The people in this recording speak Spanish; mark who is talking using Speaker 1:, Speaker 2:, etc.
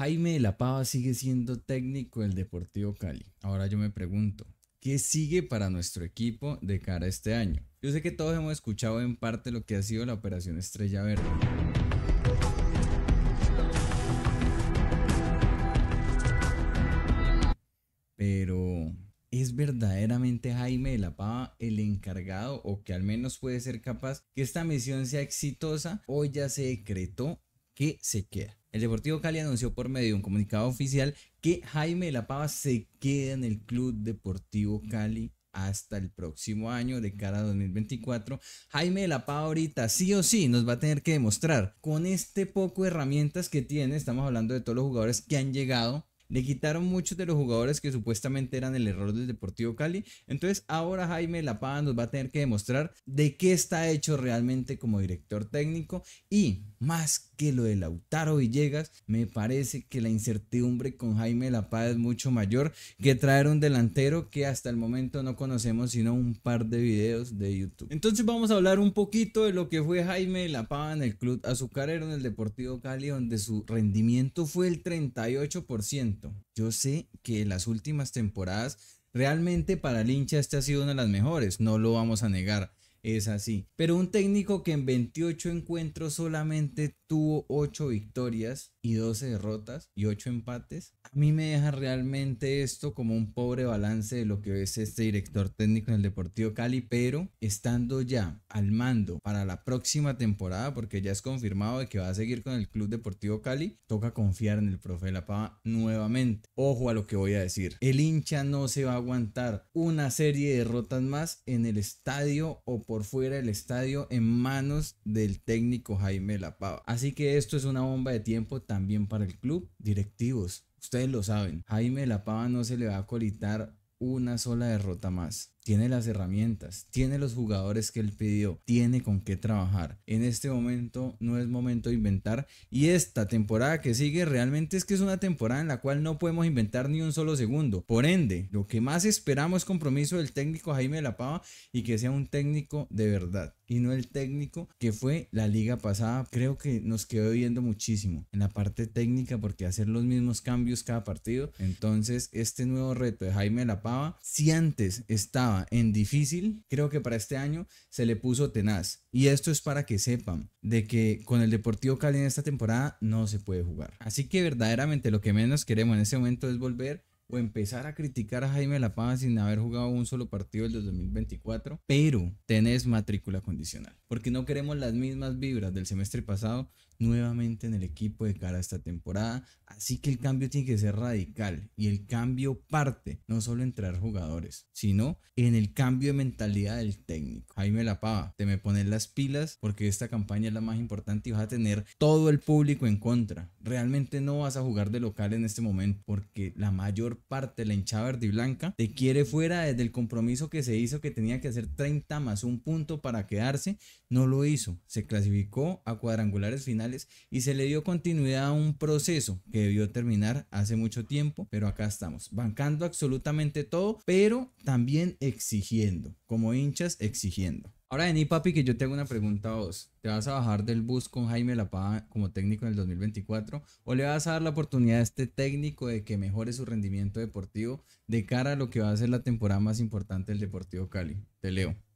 Speaker 1: Jaime de la Pava sigue siendo técnico del Deportivo Cali. Ahora yo me pregunto, ¿qué sigue para nuestro equipo de cara a este año? Yo sé que todos hemos escuchado en parte lo que ha sido la Operación Estrella Verde. Pero, ¿es verdaderamente Jaime de la Pava el encargado o que al menos puede ser capaz que esta misión sea exitosa o ya se decretó que se queda. El Deportivo Cali anunció por medio de un comunicado oficial que Jaime de la Pava se queda en el Club Deportivo Cali hasta el próximo año de cara a 2024. Jaime de la Pava ahorita sí o sí nos va a tener que demostrar con este poco de herramientas que tiene, estamos hablando de todos los jugadores que han llegado. Le quitaron muchos de los jugadores que supuestamente eran el error del Deportivo Cali. Entonces ahora Jaime de La Pava nos va a tener que demostrar de qué está hecho realmente como director técnico y más que lo de Lautaro Villegas, me parece que la incertidumbre con Jaime Lapaz es mucho mayor que traer un delantero que hasta el momento no conocemos sino un par de videos de YouTube. Entonces vamos a hablar un poquito de lo que fue Jaime Lapaz en el club azucarero en el Deportivo Cali donde su rendimiento fue el 38%. Yo sé que en las últimas temporadas realmente para el hincha este ha sido una de las mejores, no lo vamos a negar es así. Pero un técnico que en 28 encuentros solamente tuvo 8 victorias y 12 derrotas y 8 empates, a mí me deja realmente esto como un pobre balance de lo que es este director técnico en el Deportivo Cali, pero estando ya al mando para la próxima temporada, porque ya es confirmado de que va a seguir con el Club Deportivo Cali, toca confiar en el profe de la Pava nuevamente. Ojo a lo que voy a decir, el hincha no se va a aguantar una serie de derrotas más en el estadio o por fuera del estadio en manos del técnico Jaime Lapava. Así que esto es una bomba de tiempo también para el club. Directivos, ustedes lo saben, Jaime Lapava no se le va a colitar una sola derrota más tiene las herramientas, tiene los jugadores que él pidió, tiene con qué trabajar. En este momento no es momento de inventar y esta temporada que sigue realmente es que es una temporada en la cual no podemos inventar ni un solo segundo. Por ende, lo que más esperamos es compromiso del técnico Jaime de la Pava y que sea un técnico de verdad y no el técnico que fue la liga pasada. Creo que nos quedó viendo muchísimo en la parte técnica porque hacer los mismos cambios cada partido. Entonces, este nuevo reto de Jaime de la Pava, si antes estaba en difícil, creo que para este año se le puso tenaz. Y esto es para que sepan de que con el Deportivo Cali en esta temporada no se puede jugar. Así que verdaderamente lo que menos queremos en este momento es volver o empezar a criticar a Jaime La sin haber jugado un solo partido el del 2024, pero tenés matrícula condicional, porque no queremos las mismas vibras del semestre pasado nuevamente en el equipo de cara a esta temporada, así que el cambio tiene que ser radical y el cambio parte no solo en traer jugadores, sino en el cambio de mentalidad del técnico. Jaime Lapava, te me pones las pilas porque esta campaña es la más importante y vas a tener todo el público en contra. Realmente no vas a jugar de local en este momento porque la mayor parte la hinchada verde y blanca te quiere fuera desde el compromiso que se hizo que tenía que hacer 30 más un punto para quedarse, no lo hizo, se clasificó a cuadrangulares finales y se le dio continuidad a un proceso que debió terminar hace mucho tiempo, pero acá estamos, bancando absolutamente todo, pero también exigiendo, como hinchas exigiendo. Ahora vení, papi, que yo tengo una pregunta a vos. ¿Te vas a bajar del bus con Jaime Lapada como técnico en el 2024? ¿O le vas a dar la oportunidad a este técnico de que mejore su rendimiento deportivo de cara a lo que va a ser la temporada más importante del Deportivo Cali? Te leo.